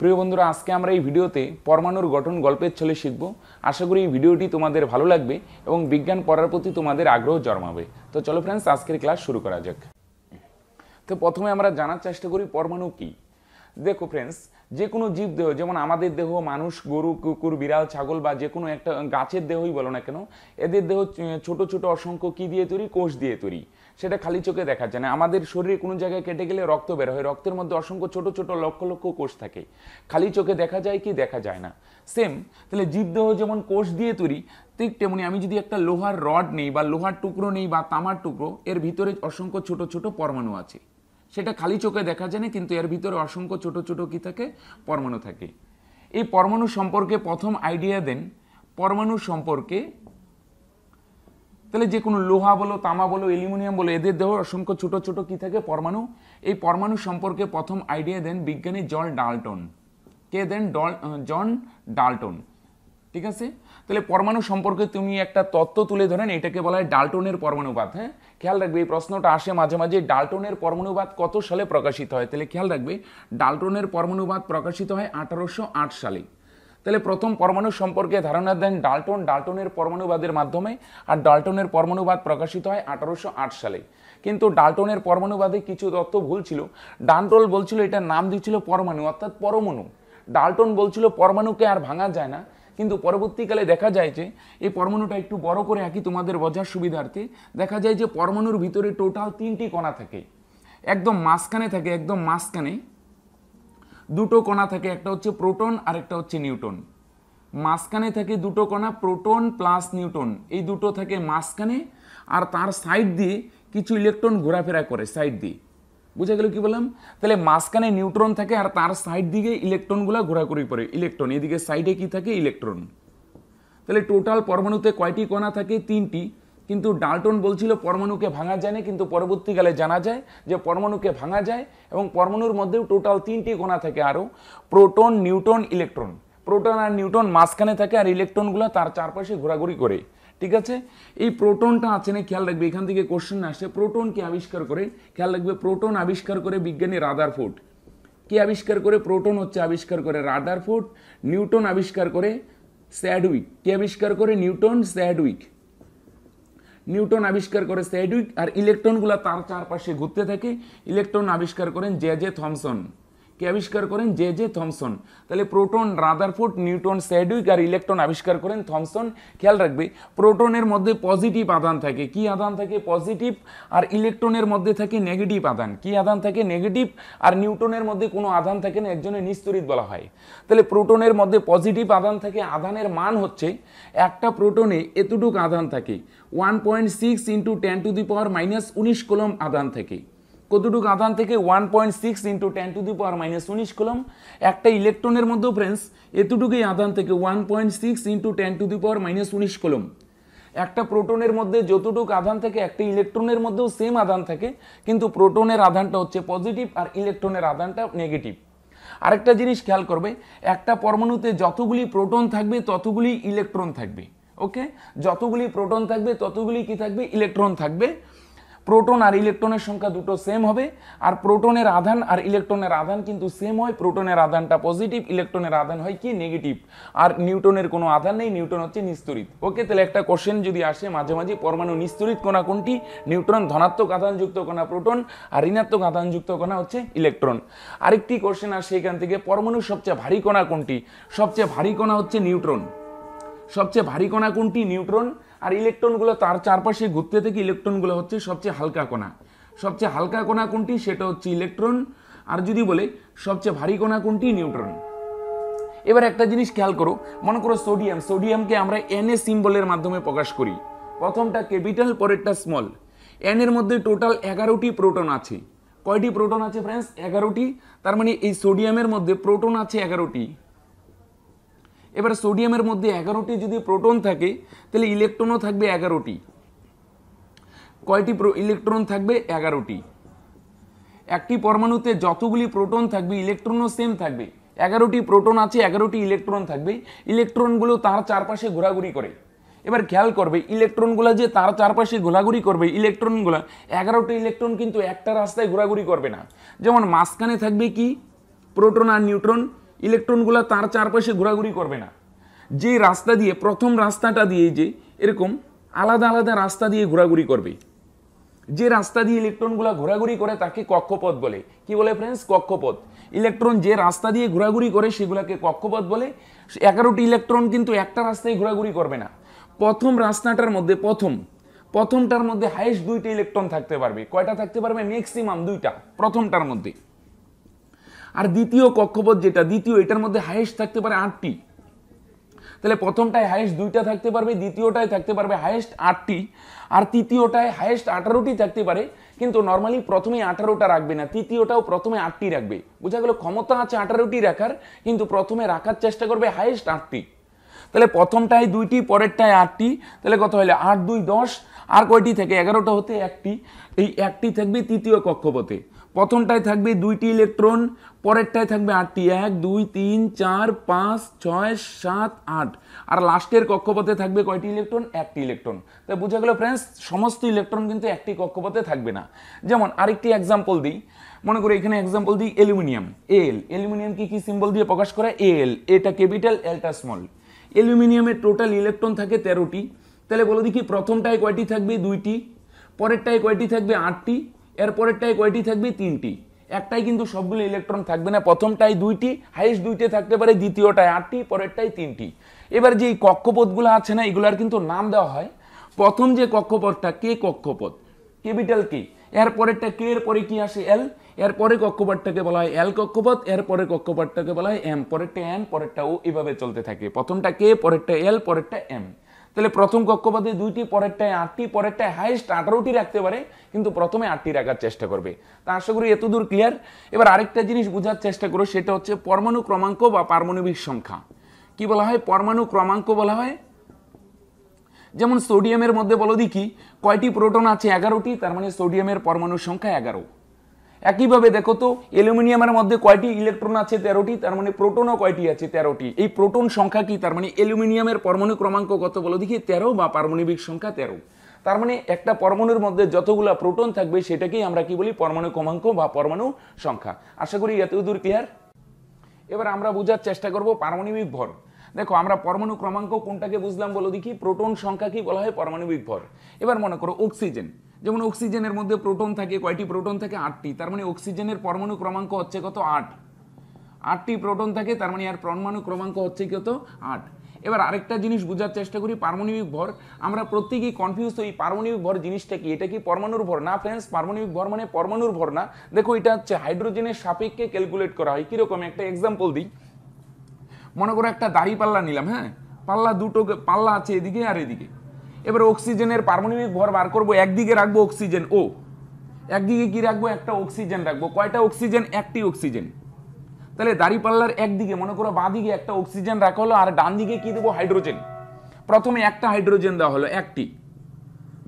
প্রিয় বন্ধুরা আজকে আমরা এই ভিডিওতে পরমাণুর গঠন গল্পের ছলে শিখব আশা করি এই ভিডিওটি তোমাদের ভালো লাগবে এবং বিজ্ঞান পড়ার প্রতি তোমাদের আগ্রহ জন্মাবে তো চলো ফ্রেন্ডস আজকের ক্লাস শুরু করা যাক তো প্রথমে আমরা জানার চেষ্টা করি পরমাণু কী দেখো ফ্রেন্ডস যে কোনো জীব দেহ যেমন আমাদের দেহ মানুষ গরু কুকুর বিড়াল ছাগল বা যে কোনো একটা গাছের দেহই বলো না কেন এদের দেহ ছোট ছোট অসংখ্য কী দিয়ে তৈরি কোষ দিয়ে তৈরি সেটা খালি চোখে দেখা যায় না আমাদের শরীরে কোনো জায়গায় কেটে গেলে রক্ত বের হয় রক্তের মধ্যে অসংখ্য ছোট ছোট লক্ষ লক্ষ কোষ থাকে খালি চোখে দেখা যায় কি দেখা যায় না সেম তাহলে জীবদেহ যেমন কোষ দিয়ে তৈরি ঠিক তেমনি আমি যদি একটা লোহার রড নেই বা লোহার টুকরো নেই বা তামার টুকরো এর ভিতরে অসংখ্য ছোট ছোট পরমাণু আছে সেটা খালি চোখে দেখা যায় না কিন্তু এর ভিতরে অসংখ্য ছোট ছোট কী থাকে পরমাণু থাকে এই পরমাণু সম্পর্কে প্রথম আইডিয়া দেন পরমাণু সম্পর্কে তাহলে যে কোনো লোহা বলো তামা বলো অ্যালুমিনিয়াম বলো এদের দেহ অসংখ্য ছোট ছোট কি থাকে পরমাণু এই পরমাণু সম্পর্কে প্রথম আইডিয়া দেন বিজ্ঞানী জল ডালটন কে দেন ডল জন ডালটন ঠিক আছে তাহলে পরমাণু সম্পর্কে তুমি একটা তত্ত্ব তুলে ধরেন এটাকে বলা হয় ডালটনের পরমাণুবাদ হ্যাঁ খেয়াল রাখবে এই প্রশ্নটা আসে মাঝে মাঝে ডালটনের পরমাণুবাদ কত সালে প্রকাশিত হয় তাহলে খেয়াল রাখবে ডালটনের পরমাণুবাদ প্রকাশিত হয় আঠারোশো সালে তাহলে প্রথম পরমাণু সম্পর্কে ধারণা দেন ডাল্টন ডাল্টনের পরমাণুবাদের মাধ্যমে আর ডাল্টনের পরমাণুবাদ প্রকাশিত হয় আঠারোশো সালে কিন্তু ডাল্টনের পরমাণুবাদে কিছু তথ্য ভুল ছিল ডান্টল বলছিল এটার নাম দিয়েছিল পরমাণু অর্থাৎ পরমাণু ডাল্টন বলছিল পরমাণুকে আর ভাঙা যায় না কিন্তু পরবর্তীকালে দেখা যায় যে এই পরমাণুটা একটু বড় করে আঁকি তোমাদের বোঝার সুবিধার্থে দেখা যায় যে পরমাণুর ভিতরে টোটাল তিনটি কণা থাকে একদম মাঝখানে থাকে একদম মাঝখানে দুটো কণা থাকে একটা হচ্ছে প্রোটন আর একটা হচ্ছে নিউটন মাঝখানে থাকে দুটো কণা প্রোটন প্লাস নিউটন এই দুটো থাকে মাঝখানে আর তার সাইড দিয়ে কিছু ইলেকট্রন ঘোরাফেরা করে সাইড দিয়ে বুঝা গেল কি বললাম তাহলে মাঝখানে নিউট্রন থাকে আর তার সাইড দিকে ইলেকট্রনগুলো ঘোরাঘুরি করে ইলেকট্রন এদিকে সাইডে কি থাকে ইলেকট্রন তাহলে টোটাল পরমাণুতে কয়টি কণা থাকে তিনটি কিন্তু ডাল্টন বলছিল পরমাণুকে ভাঙা যায় না কিন্তু পরবর্তীকালে জানা যায় যে পরমাণুকে ভাঙা যায় এবং পরমাণুর মধ্যেও টোটাল তিনটি কোণা থাকে আরও প্রোটন নিউটন ইলেকট্রন প্রোটন আর নিউটন মাঝখানে থাকে আর ইলেকট্রনগুলো তার চারপাশে ঘোরাঘুরি করে ঠিক আছে এই প্রোটনটা আছে না খেয়াল রাখবে এখান থেকে কোশ্চেন আসছে প্রোটনকে আবিষ্কার করে খেয়াল রাখবে প্রোটন আবিষ্কার করে বিজ্ঞানী রাদার ফুট কে আবিষ্কার করে প্রোটন হচ্ছে আবিষ্কার করে রাদার ফোর্ট নিউটন আবিষ্কার করে স্যাডউইক কে আবিষ্কার করে নিউটন স্যাডউইক নিউটন আবিষ্কার করে সেডুইক আর ইলেকট্রনগুলো তার চারপাশে ঘুরতে থাকে ইলেকট্রন আবিষ্কার করেন জে জে থমসন কে আবিষ্কার করেন জে জে থমসন তাহলে প্রোটন রাদারফোর্ড নিউটন স্যাডুইক আর ইলেকট্রন আবিষ্কার করেন থমসন খেয়াল রাখবে প্রোটনের মধ্যে পজিটিভ আদান থাকে কি আদান থাকে পজিটিভ আর ইলেকট্রনের মধ্যে থাকে নেগেটিভ আদান কি আদান থাকে নেগেটিভ আর নিউটনের মধ্যে কোনো আদান থাকে না একজনের নিস্তরিত বলা হয় তাহলে প্রোটনের মধ্যে পজিটিভ আদান থাকে আদানের মান হচ্ছে একটা প্রোটনে এতটুকু আদান থাকে one point six into ten to the power minus উনিশ কলম আদান থাকে কতটুকু আধান থেকে one point six into ten to the power minus উনিশ কলম একটা ইলেকট্রনের মধ্যেও ফ্রেন্ডস এতটুকুই আধান থেকে one point six into ten to the power minus উনিশ কলম একটা প্রোটনের মধ্যে যতটুকু আধান থাকে একটা ইলেকট্রনের মধ্যেও সেম আধান থাকে কিন্তু প্রোটনের আধানটা হচ্ছে পজিটিভ আর ইলেকট্রনের আধানটা নেগেটিভ আরেকটা জিনিস খেয়াল করবে একটা পরমাণুতে যতগুলি প্রোটন থাকবে ততগুলি ইলেকট্রন থাকবে ওকে যতগুলি প্রোটন থাকবে ততগুলি কি থাকবে ইলেকট্রন থাকবে প্রোটন আর ইলেকট্রনের সংখ্যা দুটো সেম হবে আর প্রোটনের আধান আর ইলেকট্রনের আধান কিন্তু সেম হয় প্রোটনের আধানটা পজিটিভ ইলেকট্রনের আধান হয় কি নেগেটিভ আর নিউটনের কোনো আধান নেই নিউটন হচ্ছে নিস্তরিত ওকে তাহলে একটা কোশ্চেন যদি আসে মাঝে মাঝে পরমাণু নিস্তরিত কণা কোনটি নিউট্রন ধনাত্মক আধানযুক্ত কণা প্রোটন আর ঋণাত্মক আধানযুক্ত কণা হচ্ছে ইলেকট্রন আরেকটি কোশ্চেন আসে এখান থেকে পরমাণুর সবচেয়ে ভারী কণা কোনটি সবচেয়ে ভারী কণা হচ্ছে নিউট্রন সবচেয়ে ভারী কণা কোনটি নিউট্রন আর ইলেকট্রনগুলো তার চারপাশে ঘুরতে থেকে ইলেকট্রনগুলো হচ্ছে সবচেয়ে হালকা কণা সবচেয়ে হালকা কণা কোনটি সেটা হচ্ছে ইলেকট্রন আর যদি বলে সবচেয়ে ভারী কণা কোনটি নিউট্রন এবার একটা জিনিস খেয়াল করো মনে করো সোডিয়াম সোডিয়ামকে আমরা এনএ সিম্বলের মাধ্যমে প্রকাশ করি প্রথমটা ক্যাপিটাল পরেরটা স্মল এন এর মধ্যে টোটাল এগারোটি প্রোটন আছে কয়টি প্রোটন আছে ফ্রেন্ডস এগারোটি তার মানে এই সোডিয়ামের মধ্যে প্রোটন আছে এগারোটি এবার সোডিয়ামের মধ্যে এগারোটি যদি প্রোটন থাকে তাহলে ইলেকট্রনও থাকবে এগারোটি কয়টি ইলেকট্রন থাকবে এগারোটি একটি পরমাণুতে যতগুলি প্রোটন থাকবে ইলেকট্রনও সেম থাকবে এগারোটি প্রোটন আছে এগারোটি ইলেকট্রন থাকবে ইলেকট্রনগুলো তার চারপাশে ঘোরাঘুরি করে এবার খেয়াল করবে ইলেকট্রনগুলো যে তার চারপাশে ঘোরাঘুরি করবে ইলেকট্রনগুলো এগারোটি ইলেকট্রন কিন্তু একটা রাস্তায় ঘোরাঘুরি করবে না যেমন মাঝখানে থাকবে কি প্রোটন আর নিউট্রন ইলেকট্রনগুলো তার চারপাশে ঘোরাঘুরি করবে না যে রাস্তা দিয়ে প্রথম রাস্তাটা দিয়ে যে এরকম আলাদা আলাদা রাস্তা দিয়ে ঘোরাঘুরি করবে যে রাস্তা দিয়ে ইলেকট্রনগুলো ঘোরাঘুরি করে তাকে কক্ষপথ বলে কি বলে ফ্রেন্ডস কক্ষপথ ইলেকট্রন যে রাস্তা দিয়ে ঘোরাঘুরি করে সেগুলোকে কক্ষপথ বলে এগারোটি ইলেকট্রন কিন্তু একটা রাস্তায় ঘোরাঘুরি করবে না প্রথম রাস্তাটার মধ্যে প্রথম প্রথমটার মধ্যে হাইস্ট দুইটা ইলেকট্রন থাকতে পারবে কয়টা থাকতে পারবে ম্যাক্সিমাম দুইটা প্রথমটার মধ্যে আর দ্বিতীয় কক্ষপথ যেটা দ্বিতীয় এটার মধ্যে হায়েস্ট থাকতে পারে আটটি তাহলে প্রথমটায় হায়েস্ট দুইটা থাকতে পারবে দ্বিতীয়টায় থাকতে পারবে হায়েস্ট আটটি আর তৃতীয়টায় হায়েস্ট আঠারোটি থাকতে পারে কিন্তু নর্মালি প্রথমে আঠারোটা রাখবে না তৃতীয়টাও প্রথমে আটটি রাখবে বোঝা গেল ক্ষমতা আছে আঠারোটি রাখার কিন্তু প্রথমে রাখার চেষ্টা করবে হায়েস্ট আটটি তাহলে প্রথমটায় দুইটি পরেরটায় আটটি তাহলে কত হলে আট দুই দশ আর কয়টি থেকে এগারোটা হতে একটি এই একটি থাকবে তৃতীয় কক্ষপথে প্রথমটায় থাকবে দুইটি ইলেকট্রন পরেরটায় থাকবে আটটি এক দুই তিন চার পাঁচ ছয় সাত আট আর লাস্টের কক্ষপথে থাকবে কয়টি ইলেকট্রন একটি ইলেকট্রন তাই বোঝা গেল ফ্রেন্ডস সমস্ত ইলেকট্রন কিন্তু একটি কক্ষপথে থাকবে না যেমন আরেকটি এক্সাম্পল দিই মনে করি এখানে এক্সাম্পল দিই অ্যালুমিনিয়াম এল অ্যালুমিনিয়াম কি সিম্বল দিয়ে প্রকাশ করে এল এটা ক্যাপিটাল এলটা স্মল অ্যালুমিনিয়ামের টোটাল ইলেকট্রন থাকে তেরোটি তাহলে বলে দেখি প্রথমটায় কয়টি থাকবে দুইটি পরেরটায় কয়টি থাকবে আটটি এরপরেরটায় কয়টি থাকবে তিনটি একটাই কিন্তু সবগুলো ইলেকট্রন থাকবে না প্রথমটাই দুইটি হাইস্ট দুইটি থাকতে পারে দ্বিতীয়টায় আটটি পরেরটাই তিনটি এবার যে এই কক্ষপথগুলো আছে না এগুলোর কিন্তু নাম দেওয়া হয় প্রথম যে কক্ষপথটা কে কক্ষপথ ক্যাপিটাল কে এর পরেরটা কে এর পরে কি আসে এল এর পরে কক্ষপথটাকে বলা হয় এল কক্ষপথ এর পরে কক্ষপথটাকে বলা হয় এম পরেরটা এন পরেরটা ও এভাবে চলতে থাকে প্রথমটা কে পরেরটা এল পরেরটা এম তাহলে প্রথম কক্ষপথে দুইটি পরেরটায় আটটি পরেরটায় হাইস্ট আঠারোটি রাখতে পারে কিন্তু প্রথমে আটটি রাখার চেষ্টা করবে তা আশা করি এতদূর ক্লিয়ার এবার আরেকটা জিনিস বোঝার চেষ্টা করো সেটা হচ্ছে পরমাণু ক্রমাঙ্ক বা পারমাণবিক সংখ্যা কি বলা হয় পরমাণু ক্রমাঙ্ক বলা হয় যেমন সোডিয়ামের মধ্যে বলো দেখি কয়টি প্রোটন আছে এগারোটি তার মানে সোডিয়ামের পরমাণুর সংখ্যা এগারো একইভাবে দেখো তো অ্যালুমিনিয়ামের মধ্যে কয়টি ইলেকট্রন আছে তেরোটি তার মানে প্রোটনও কয়টি আছে তেরোটি এই প্রোটন সংখ্যা কি তার মানে অ্যালুমিনিয়ামের পরমাণু ক্রমাঙ্ক কত বলো দেখি তেরো বা পারমাণবিক সংখ্যা তেরো তার মানে একটা পরমাণুর মধ্যে যতগুলা প্রোটন থাকবে সেটাকেই আমরা কি বলি পরমাণু ক্রমাঙ্ক বা পরমাণু সংখ্যা আশা করি এতদূর ক্লিয়ার এবার আমরা বোঝার চেষ্টা করব পারমাণবিক ভর দেখো আমরা পরমাণু ক্রমাঙ্ক কোনটাকে বুঝলাম বলো দেখি প্রোটন সংখ্যাকেই বলা হয় পারমাণবিক ভর এবার মনে করো অক্সিজেন যেমন অক্সিজেনের মধ্যে প্রোটন থাকে কয়টি প্রোটন থাকে আটটি তার মানে অক্সিজেনের পরমাণু ক্রমাঙ্ক হচ্ছে কত আট আটটি প্রোটন থাকে তার মানে আর পরমাণু ক্রমাঙ্ক হচ্ছে কত আট এবার আরেকটা জিনিস বোঝার চেষ্টা করি পারমাণবিক ভর আমরা প্রত্যেকেই কনফিউজ হই পারমাণবিক ভর জিনিসটা কি এটা কি পরমাণুর ভর না ফ্রেন্ডস পারমাণবিক ভর মানে পরমাণুর ভর না দেখো এটা হচ্ছে হাইড্রোজেনের সাপেক্ষে ক্যালকুলেট করা হয় কীরকম একটা এক্সাম্পল দিই মনে করো একটা দাড়ি পাল্লা নিলাম হ্যাঁ পাল্লা দুটো পাল্লা আছে এদিকে আর এদিকে এবার অক্সিজেনের পারমাণবিক ভর বার করবো একদিকে রাখবো অক্সিজেন ও একদিকে কি রাখবো একটা অক্সিজেন রাখবো কয়টা অক্সিজেন একটি অক্সিজেন তাহলে দাড়িপাল্লার একদিকে মনে করো দিকে একটা অক্সিজেন রাখা হলো আর ডান দিকে কি দেবো হাইড্রোজেন প্রথমে একটা হাইড্রোজেন দেওয়া হলো একটি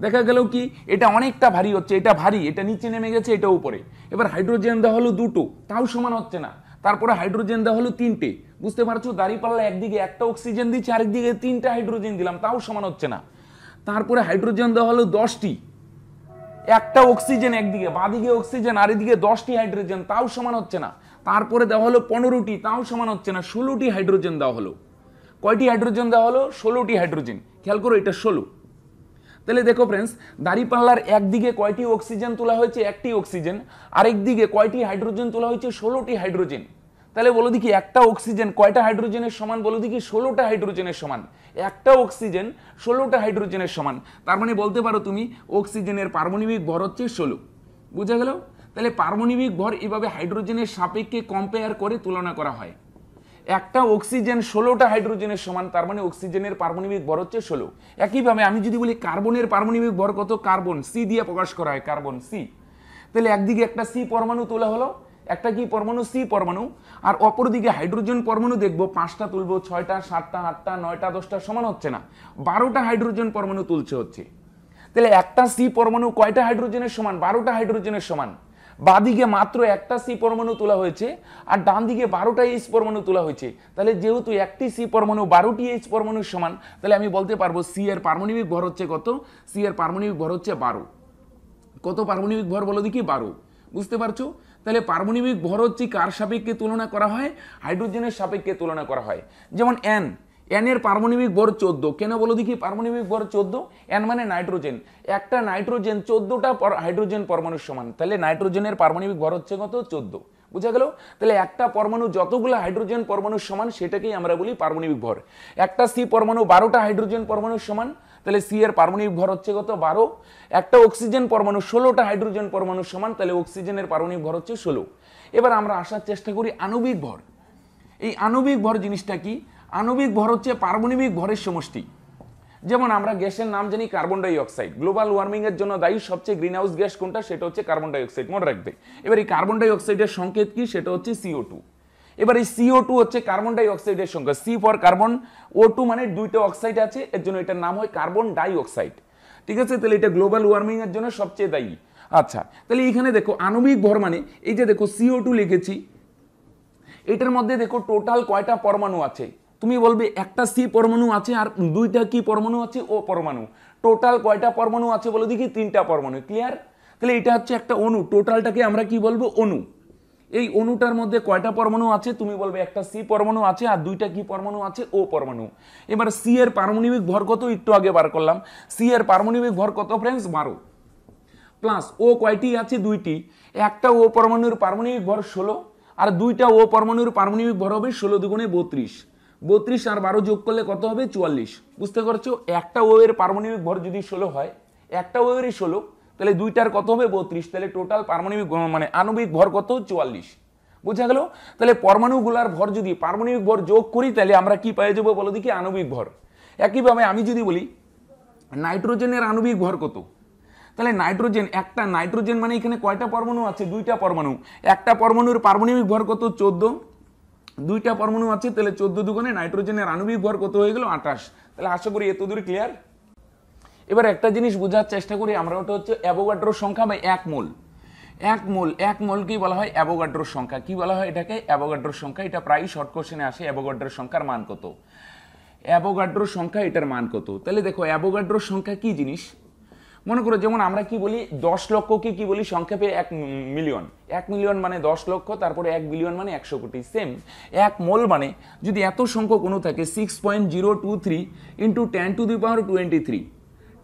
দেখা গেল কি এটা অনেকটা ভারী হচ্ছে এটা ভারী এটা নিচে নেমে গেছে এটা উপরে এবার হাইড্রোজেন দেওয়া হলো দুটো তাও সমান হচ্ছে না তারপরে হাইড্রোজেন দেওয়া হলো তিনটে বুঝতে পারছো দাঁড়িপাল্লা একদিকে একটা অক্সিজেন দিচ্ছে আরেকদিকে তিনটা হাইড্রোজেন দিলাম তাও সমান হচ্ছে না তারপরে হাইড্রোজেন দেওয়া হলো দশটি একটা অক্সিজেন একদিকে বাদিকে অক্সিজেন আর এদিকে দশটি হাইড্রোজেন তাও সমান হচ্ছে না তারপরে দেওয়া হলো পনেরোটি তাও সমান হচ্ছে না ষোলোটি হাইড্রোজেন দেওয়া হলো কয়টি হাইড্রোজেন দেওয়া হলো ষোলোটি হাইড্রোজেন খেয়াল করো এটা ষোলো তাহলে দেখো ফ্রেন্ডস দাঁড়িপাল্লার একদিকে কয়টি অক্সিজেন তোলা হয়েছে একটি অক্সিজেন আরেকদিকে কয়টি হাইড্রোজেন তোলা হয়েছে ষোলোটি হাইড্রোজেন তাহলে বলো দেখি একটা অক্সিজেন কয়টা হাইড্রোজেনের সমান বলো দেখি ষোলোটা হাইড্রোজেনের সমান একটা অক্সিজেন ষোলোটা হাইড্রোজেনের সমান তার মানে বলতে পারো তুমি অক্সিজেনের পারমাণবিক ভর হচ্ছে ষোলো বুঝা গেল তাহলে পারমাণবিক ভর এভাবে হাইড্রোজেনের সাপেক্ষে কম্পেয়ার করে তুলনা করা হয় একটা অক্সিজেন ষোলোটা হাইড্রোজেনের সমান তার মানে অক্সিজেনের পারমাণবিক ভর হচ্ছে ষোলো একইভাবে আমি যদি বলি কার্বনের পারমাণবিক ভর কত কার্বন সি দিয়ে প্রকাশ করা হয় কার্বন সি তাহলে একদিকে একটা সি পরমাণু তোলা হলো একটা কি পরমাণু সি পরমাণু আর অপরদিকে হাইড্রোজেন পরমাণু দেখবো পাঁচটা তুলবো ছয়টা সাতটা আটটা নয়টা দশটা সমান হচ্ছে না বারোটা হাইড্রোজেন পরমাণু তুলছে হচ্ছে তাহলে একটা সি পরমাণু কয়টা হাইড্রোজেনের সমান বারোটা হাইড্রোজেনের সমান বাদিকে মাত্র একটা সি পরমাণু তোলা হয়েছে আর ডান দিকে বারোটা এইচ পরমাণু তোলা হয়েছে তাহলে যেহেতু একটি সি পরমাণু বারোটি এইচ পরমাণুর সমান তাহলে আমি বলতে পারবো সি এর পারমাণবিক ভর হচ্ছে কত সি এর পারমাণবিক ভর হচ্ছে বারো কত পারমাণবিক ভর বলো দেখি বারো বুঝতে পারছো তাহলে পারমাণবিক ভর হচ্ছে কার সাপেক্ষে তুলনা করা হয় হাইড্রোজেনের সাপেক্ষে তুলনা করা হয় যেমন এন এন এর পারমাণবিক ভর চোদ্দ কেন বলো দেখি পারমাণবিক ভর চোদ্দ এন মানে নাইট্রোজেন একটা নাইট্রোজেন চোদ্দটা হাইড্রোজেন পরমাণুর সমান তাহলে নাইট্রোজেনের পারমাণবিক ভর হচ্ছে কত চোদ্দ বুঝা গেল তাহলে একটা পরমাণু যতগুলো হাইড্রোজেন পরমাণুর সমান সেটাকেই আমরা বলি পারমাণবিক ভর একটা সি পরমাণু বারোটা হাইড্রোজেন পরমাণুর সমান তাহলে সি এর পারমাণবিক ভর হচ্ছে কত বারো একটা অক্সিজেন পরমাণু ষোলোটা হাইড্রোজেন পরমাণু সমান তাহলে অক্সিজেনের পারমাণবিক ভর হচ্ছে ষোলো এবার আমরা আসার চেষ্টা করি আণবিক ভর এই আণবিক ভর জিনিসটা কি আণবিক ভর হচ্ছে পারমাণবিক ভরের সমষ্টি যেমন আমরা গ্যাসের নাম জানি কার্বন ডাইঅক্সাইড গ্লোবাল ওয়ার্মিংয়ের জন্য দায়ী সবচেয়ে গ্রিন হাউস গ্যাস কোনটা সেটা হচ্ছে কার্বন ডাইঅক্সাইড মনে রাখবে এবার এই কার্বন ডাইঅক্সাইডের সংকেত কি সেটা হচ্ছে সিও টু এবার এই সিও টু হচ্ছে কার্বন ডাই সংখ্যা C for carbon O two মানে দুইটা অক্সাইড আছে এর জন্য এটার নাম হয় কার্বন ডাই অক্সাইড ঠিক আছে তাহলে এটা গ্লোবাল ওয়ার্মিং এর জন্য সবচেয়ে দায়ী আচ্ছা তাহলে এখানে দেখো আণবিক ভর মানে এই যে দেখো সিও টু লিখেছি এটার মধ্যে দেখো টোটাল কয়টা পরমাণু আছে তুমি বলবে একটা সি পরমাণু আছে আর দুইটা কি পরমাণু আছে ও পরমাণু টোটাল কয়টা পরমাণু আছে বলে দেখি তিনটা পরমাণু ক্লিয়ার তাহলে এটা হচ্ছে একটা অণু টোটালটাকে আমরা কি বলবো অণু এই অণুটার মধ্যে কয়টা পরমাণু আছে তুমি বলবে একটা সি পরমাণু আছে আর দুইটা কি পরমাণু আছে ও পরমাণু এবার সি এর পারমাণবিক ভর কত একটু আগে বার করলাম সি এর পারমাণবিক ভর কত ফ্রেন্ডস বারো প্লাস ও কয়টি আছে দুইটি একটা ও পরমাণুর পারমাণবিক ভর ষোলো আর দুইটা ও পরমাণুর পারমাণবিক ভর হবে ষোলো দুগুণে বত্রিশ বত্রিশ আর বারো যোগ করলে কত হবে চুয়াল্লিশ বুঝতে পারছো একটা ও এর পারমাণবিক ভর যদি ষোলো হয় একটা ও এর ষোলো তাহলে দুইটার কত হবে বত্রিশ তাহলে টোটাল পারমাণবিক মানে আণবিক ভর কত চুয়াল্লিশ বোঝা গেল তাহলে পরমাণুগুলার ভর যদি পারমাণবিক ভর যোগ করি তাহলে আমরা কি পেয়ে যাবো বলো দেখি আণবিক ভর একইভাবে আমি যদি বলি নাইট্রোজেনের আণবিক ভর কত তাহলে নাইট্রোজেন একটা নাইট্রোজেন মানে এখানে কয়টা পরমাণু আছে দুইটা পরমাণু একটা পরমাণুর পারমাণবিক ভর কত চোদ্দ দুইটা পরমাণু আছে তাহলে চোদ্দ দুগুণে নাইট্রোজেনের আণবিক ভর কত হয়ে গেল আঠাশ তাহলে আশা করি এতদূর ক্লিয়ার এবার একটা জিনিস বোঝার চেষ্টা করি আমরা ওটা হচ্ছে অ্যাবোগাড্রোর সংখ্যা বা এক মূল এক মূল এক মূলকেই বলা হয় অ্যাবোগাড্রোর সংখ্যা কি বলা হয় এটাকে অ্যাবোগাড্রোর সংখ্যা এটা প্রায় শর্ট কোশ্চেনে আসে অ্যাবোগাড্রোর সংখ্যার মান কত অ্যাবোগাড্রোর সংখ্যা এটার মান কত তাহলে দেখো অ্যাবোগাড্রোর সংখ্যা কি জিনিস মনে করো যেমন আমরা কি বলি দশ লক্ষকে কি বলি সংক্ষেপে এক মিলিয়ন এক মিলিয়ন মানে দশ লক্ষ তারপরে এক বিলিয়ন মানে একশো কোটি সেম এক মোল মানে যদি এত সংখ্যক কোনো থাকে six point zero two three into ten to the power twenty three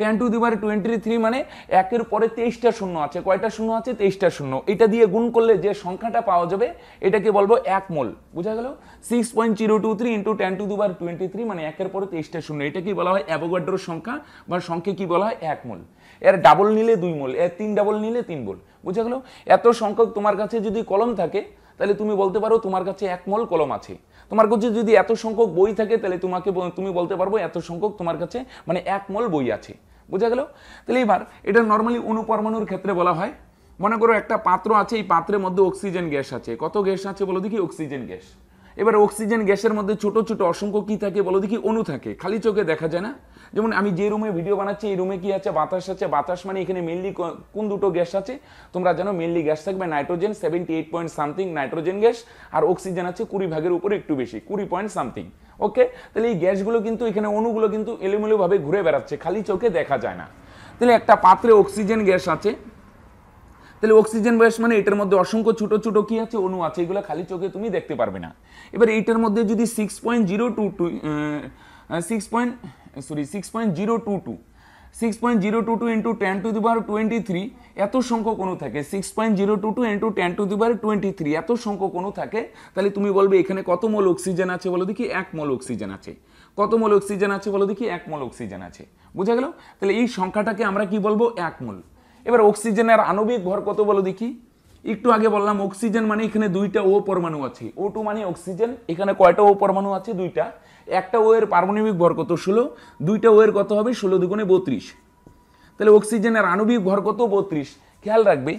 ten to the twenty three মানে একের পরে তেইশটা শূন্য আছে কয়টা শূন্য আছে তেইশটা শূন্য এটা দিয়ে গুণ করলে যে সংখ্যাটা পাওয়া যাবে এটাকে বলবো এক মোল বোঝা গেল six point zero two three into ten to the power twenty three মানে একের পরে তেইশটা শূন্য এটাকেই বলা হয় অ্যাভোগাড্রোর সংখ্যা বা সংখ্যা কি বলা হয় এক মোল এর ডাবল নিলে দুই মোল এর তিন ডাবল নিলে তিন মোল বুঝা গেল এত সংখ্যক তোমার কাছে যদি কলম থাকে তাহলে তুমি বলতে পারো তোমার কাছে এক মোল কলম আছে তোমার কাছে যদি এত সংখ্যক বই থাকে তাহলে তোমাকে তুমি বলতে পারবো এত সংখ্যক তোমার কাছে মানে এক মোল বই আছে বোঝা গেল তাহলে এবার এটা নর্মালি অনুপরমাণুর ক্ষেত্রে বলা হয় মনে করো একটা পাত্র আছে এই পাত্রের মধ্যে অক্সিজেন গ্যাস আছে কত গ্যাস আছে বলো দেখি অক্সিজেন গ্যাস এবার অক্সিজেন গ্যাসের মধ্যে ছোট ছোট অসংখ্য কি থাকে বলো দেখি অণু থাকে খালি চোখে দেখা যায় না যেমন আমি যে রুমে ভিডিও বানাচ্ছি এই রুমে কি আছে বাতাস আছে বাতাস মানে এখানে মেনলি কোন দুটো গ্যাস আছে তোমরা জানো মেনলি গ্যাস থাকবে nitrogen seventy eight point something nitrogen gas আর অক্সিজেন আছে কুড়ি ভাগের উপরে একটু বেশি কুড়ি পয়েন্ট সামথিং ওকে তাহলে এই গ্যাসগুলো কিন্তু এখানে অণুগুলো কিন্তু এলোমেলোভাবে ঘুরে বেড়াচ্ছে খালি চোখে দেখা যায় না তাহলে একটা পাত্রে অক্সিজেন গ্যাস আছে তাহলে অক্সিজেন বয়স মানে এটার মধ্যে অসংখ্য ছোট ছোট কি আছে অনু আছে এগুলো খালি চোখে তুমি দেখতে পারবে না এবার এইটার মধ্যে যদি six point zero two two six point sorry six point zero two two six point zero two two into ten to the বার টোয়েন্টি থ্রি এত সংখ্যক কোনো থাকে six point zero two two into ten to the বার twenty three এত সংখ্যক কোনো থাকে তাহলে তুমি বলবে এখানে কত মল অক্সিজেন আছে বলো দেখি এক মল অক্সিজেন আছে কত মল অক্সিজেন আছে বলো দেখি এক মল অক্সিজেন আছে বুঝা গেল তাহলে এই সংখ্যাটাকে আমরা কি বলবো এক মল এবার অক্সিজেনের আণবিক ভর কত বলো দেখি একটু আগে বললাম অক্সিজেন মানে এখানে দুইটা ও পরমাণু আছে ও টু মানে অক্সিজেন এখানে কয়টা ও পরমাণু আছে দুইটা একটা ওয়ের পারমাণবিক ভর কত ষোলো দুইটা ওয়ের কত হবে ষোলো দুগুণে বত্রিশ তাহলে অক্সিজেনের আণবিক ভর কত বত্রিশ খেয়াল রাখবে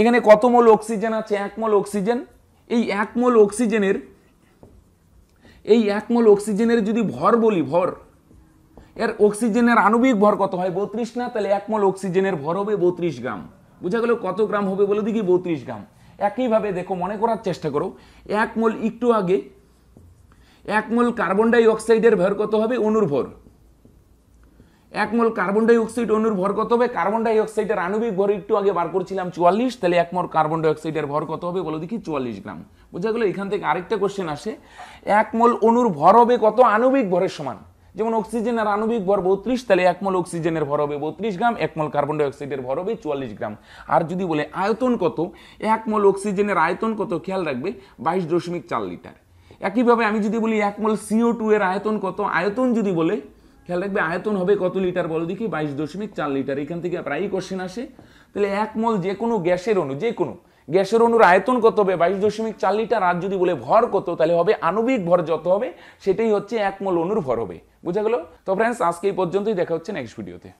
এখানে কত মোল অক্সিজেন আছে এক মোল অক্সিজেন এই এক মোল অক্সিজেনের এই এক মোল অক্সিজেনের যদি ভর বলি ভর এর অক্সিজেনের আণবিক ভর কত হয় বত্রিশ না তাহলে একমল অক্সিজেনের ভর হবে বত্রিশ গ্রাম বুঝা গেল কত গ্রাম হবে বলে দেখি বত্রিশ গ্রাম একইভাবে দেখো মনে করার চেষ্টা করো একমল একটু আগে একমল কার্বন ডাই অক্সাইডের ভর কত হবে অনুর ভর কার্বন ডাই অক্সাইড অনুর ভর কত হবে কার্বন ডাই অক্সাইডের আণবিক ভর একটু আগে বার করছিলাম চুয়াল্লিশ তাহলে এক কার্বন ডাই অক্সাইডের ভর কত হবে বলো দেখি চুয়াল্লিশ গ্রাম বোঝা গেল এখান থেকে আরেকটা কোশ্চেন আসে একমল অনুর্ভর অনুর ভর হবে কত আণবিক ভরের সমান যেমন অক্সিজেনের আণবিক ভর বত্রিশ তাহলে একমল অক্সিজেনের ভর হবে বত্রিশ গ্রাম একমল কার্বন ডাইঅক্সাইডের ভর হবে চুয়াল্লিশ গ্রাম আর যদি বলে আয়তন কত একমল অক্সিজেনের আয়তন কত খেয়াল রাখবে বাইশ দশমিক চার লিটার একইভাবে আমি যদি বলি একমল সিও টু এর আয়তন কত আয়তন যদি বলে খেয়াল রাখবে আয়তন হবে কত লিটার বলো দেখি বাইশ দশমিক চার লিটার এখান থেকে প্রায়ই কোশ্চেন আসে তাহলে একমল যে কোনো গ্যাসের অনু যে কোনো গ্যাসের অণুর আয়তন কত হবে বাইশ দশমিক চার লিটার আর যদি বলে ভর কত তাহলে হবে আণবিক ভর যত হবে সেটাই হচ্ছে একমল অনুর ভর হবে বোঝা গেল তো ফ্রেন্ডস আজকে এই পর্যন্তই দেখা হচ্ছে নেক্সট ভিডিওতে